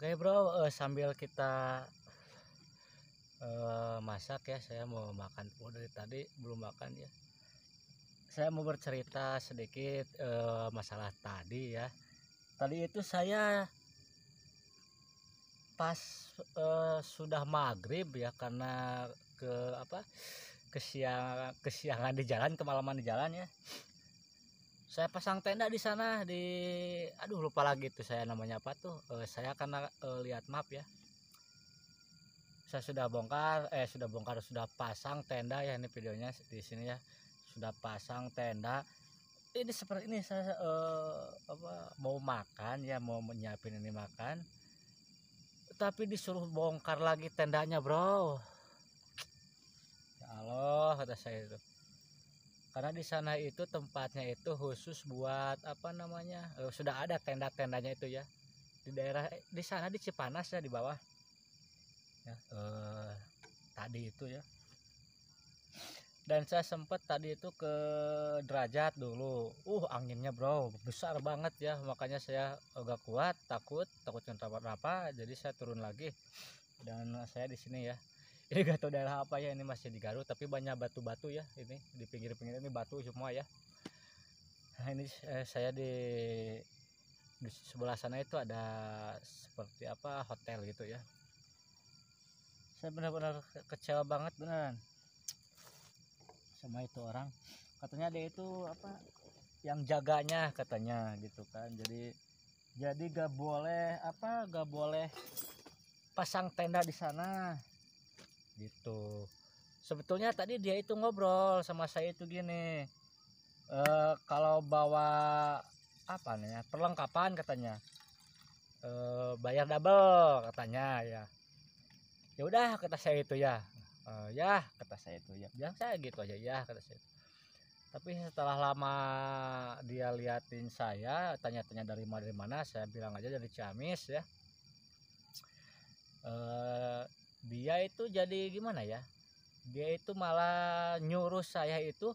Oke okay bro, uh, sambil kita uh, masak ya, saya mau makan oh, dari tadi belum makan ya. Saya mau bercerita sedikit uh, masalah tadi ya. Tadi itu saya pas uh, sudah maghrib ya karena ke apa kesiang kesiangan di jalan kemalaman di jalan ya. Saya pasang tenda di sana di aduh lupa lagi tuh saya namanya apa tuh uh, saya karena uh, lihat map ya saya sudah bongkar eh sudah bongkar sudah pasang tenda ya ini videonya di sini ya sudah pasang tenda ini seperti ini saya uh, apa mau makan ya mau menyiapin ini makan tapi disuruh bongkar lagi tendanya bro ya Allah kata saya itu karena di sana itu tempatnya itu khusus buat apa namanya eh, sudah ada tenda-tendanya itu ya di daerah di sana di Cipanas ya di bawah ya eh, tadi itu ya dan saya sempat tadi itu ke derajat dulu uh anginnya bro besar banget ya makanya saya agak kuat takut takut kenapa apa jadi saya turun lagi dan saya di sini ya ini gak tahu daerah apa ya ini masih di Garut tapi banyak batu-batu ya ini di pinggir-pinggir ini batu semua ya nah ini eh, saya di di sebelah sana itu ada seperti apa hotel gitu ya saya benar-benar kecewa banget beneran sama itu orang katanya dia itu apa yang jaganya katanya gitu kan jadi jadi gak boleh apa gak boleh pasang tenda di sana gitu sebetulnya tadi dia itu ngobrol sama saya itu gini e, kalau bawa apa nih perlengkapan katanya e, bayar double katanya ya ya udah kata saya itu ya e, ya kata saya itu ya bilang saya gitu aja ya kata saya tapi setelah lama dia liatin saya tanya-tanya dari mana mana saya bilang aja dari Ciamis ya e, dia itu jadi gimana ya dia itu malah nyuruh saya itu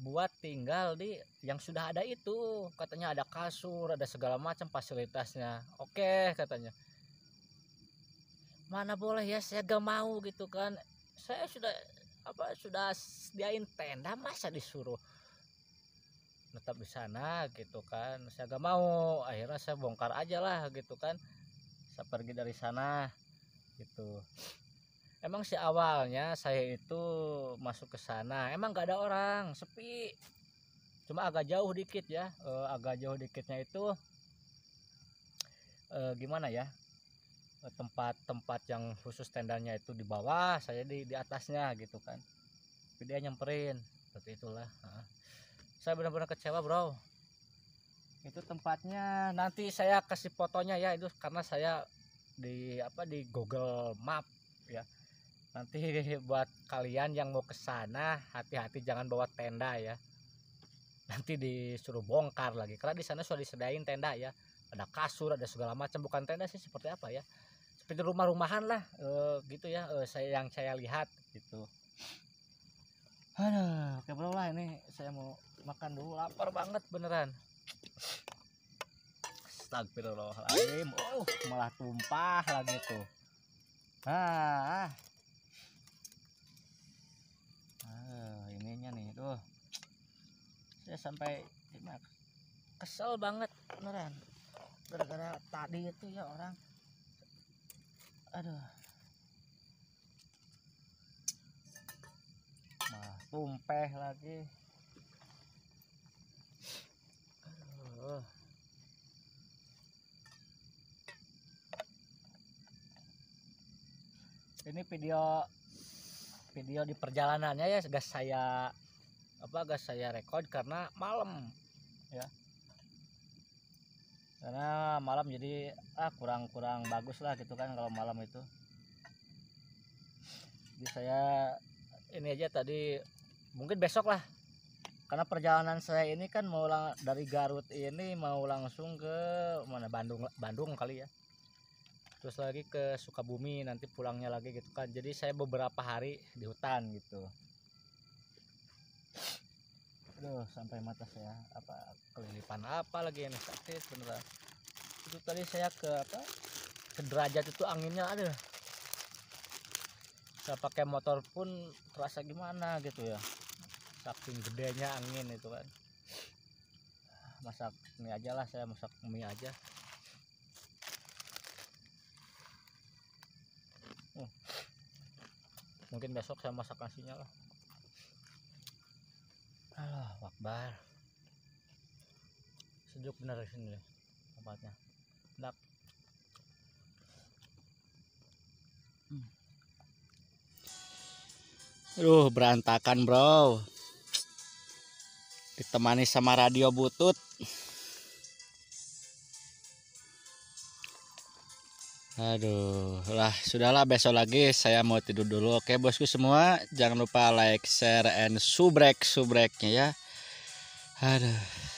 buat tinggal di yang sudah ada itu katanya ada kasur ada segala macam fasilitasnya oke katanya mana boleh ya saya gak mau gitu kan saya sudah apa sudah sediain tenda masa disuruh tetap di sana gitu kan saya gak mau akhirnya saya bongkar aja lah gitu kan saya pergi dari sana gitu emang si awalnya saya itu masuk ke sana emang gak ada orang sepi cuma agak jauh dikit ya e, agak jauh dikitnya itu e, gimana ya eh, tempat-tempat yang khusus tendanya itu di bawah saya di di atasnya gitu kan tapi dia nyamperin seperti itulah nah, saya benar-benar kecewa bro itu tempatnya nanti saya kasih fotonya ya itu karena saya di apa di Google Map ya nanti buat kalian yang mau ke sana hati-hati jangan bawa tenda ya nanti disuruh bongkar lagi karena di sana sudah disediain tenda ya ada kasur ada segala macam bukan tenda sih seperti apa ya seperti rumah-rumahan lah e, gitu ya e, saya yang saya lihat gitu aduh kayak ini saya mau makan dulu lapar banget beneran Astagfirullahaladzim. Oh, malah tumpah lagi tuh. Ah. Ah, ah ininya nih, tuh. Saya sampai kesel banget beneran. Gara-gara tadi itu ya orang. Aduh. Malah tumpeh lagi. ini video video di perjalanannya ya sudah saya apa gas saya record karena malam ya karena malam jadi ah kurang kurang bagus lah gitu kan kalau malam itu jadi saya ini aja tadi mungkin besok lah karena perjalanan saya ini kan mau dari Garut ini mau langsung ke mana Bandung Bandung kali ya terus lagi ke Sukabumi nanti pulangnya lagi gitu kan jadi saya beberapa hari di hutan gitu Aduh, sampai mata saya apa kelilipan apa lagi ini sakit beneran itu tadi saya ke apa ke derajat itu anginnya ada saya pakai motor pun terasa gimana gitu ya saking gedenya angin itu kan masak mie aja lah saya masak mie aja mungkin besok saya masak nasinya lah Allah wakbar sejuk benar di sini tempatnya enak hmm. Aduh berantakan bro ditemani sama radio butut Aduh, lah sudahlah besok lagi saya mau tidur dulu. Oke bosku semua, jangan lupa like, share, and subrek subreknya ya. Aduh.